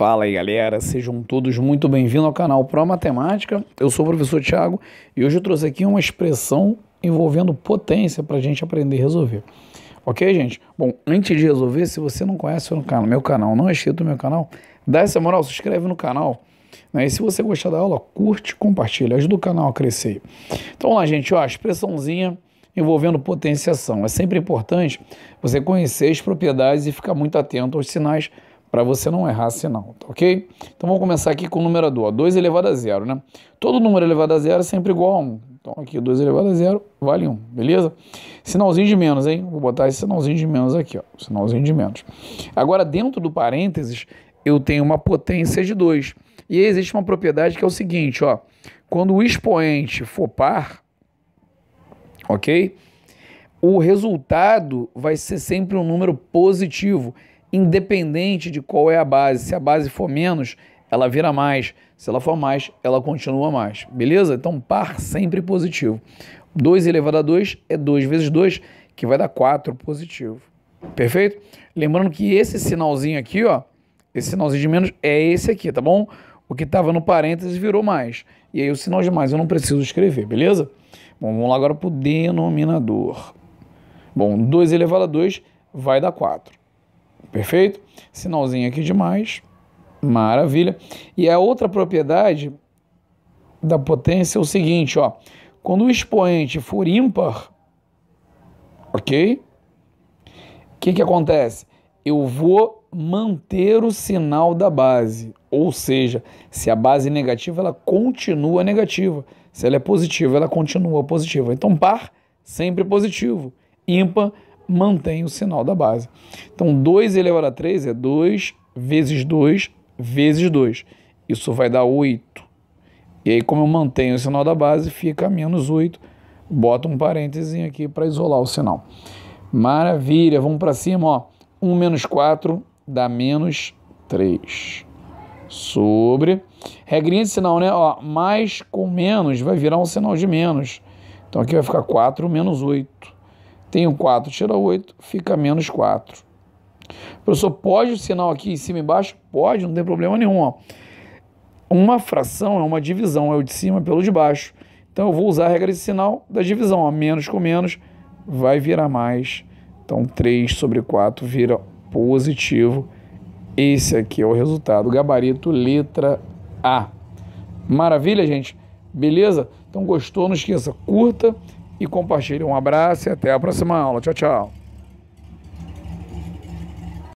Fala aí galera, sejam todos muito bem-vindos ao canal Pro Matemática. Eu sou o professor Tiago e hoje eu trouxe aqui uma expressão envolvendo potência para a gente aprender a resolver. Ok, gente? Bom, antes de resolver, se você não conhece o meu canal, não é inscrito no meu canal, dá essa moral, se inscreve no canal. Né? E se você gostar da aula, curte, compartilha, ajuda o canal a crescer. Então lá, gente, ó, a expressãozinha envolvendo potenciação. É sempre importante você conhecer as propriedades e ficar muito atento aos sinais para você não errar sinal, tá ok? Então vamos começar aqui com o numerador, 2 elevado a zero, né? Todo número elevado a zero é sempre igual a 1. Um. Então aqui 2 elevado a zero vale 1, um, beleza? Sinalzinho de menos, hein? Vou botar esse sinalzinho de menos aqui, ó, sinalzinho de menos. Agora dentro do parênteses eu tenho uma potência de 2. E existe uma propriedade que é o seguinte, ó, quando o expoente for par, ok? O resultado vai ser sempre um número positivo independente de qual é a base. Se a base for menos, ela vira mais. Se ela for mais, ela continua mais. Beleza? Então, par sempre positivo. 2 elevado a 2 é 2 vezes 2, que vai dar 4 positivo. Perfeito? Lembrando que esse sinalzinho aqui, ó, esse sinalzinho de menos é esse aqui, tá bom? O que estava no parênteses virou mais. E aí o sinal de mais eu não preciso escrever, beleza? Bom, vamos lá agora para o denominador. Bom, 2 elevado a 2 vai dar 4. Perfeito? Sinalzinho aqui demais. Maravilha. E a outra propriedade da potência é o seguinte, ó. Quando o expoente for ímpar, ok? O que, que acontece? Eu vou manter o sinal da base. Ou seja, se a base é negativa, ela continua negativa. Se ela é positiva, ela continua positiva. Então, par sempre positivo. Ímpar, mantém o sinal da base. Então, 2 elevado a 3 é 2 vezes 2 vezes 2. Isso vai dar 8. E aí, como eu mantenho o sinal da base, fica menos 8. Bota um parênteses aqui para isolar o sinal. Maravilha, vamos para cima, ó. 1 menos 4 dá menos 3. Sobre. Regrinha de sinal, né? Ó, mais com menos vai virar um sinal de menos. Então aqui vai ficar 4 menos 8. Tenho 4, tira 8, fica menos 4. Professor, pode o sinal aqui em cima e embaixo? Pode, não tem problema nenhum. Ó. Uma fração é uma divisão, é o de cima pelo de baixo. Então eu vou usar a regra de sinal da divisão. Ó. Menos com menos vai virar mais. Então 3 sobre 4 vira positivo. Esse aqui é o resultado. Gabarito letra A. Maravilha, gente? Beleza? Então gostou, não esqueça, curta, e compartilhe. Um abraço e até a próxima aula. Tchau, tchau.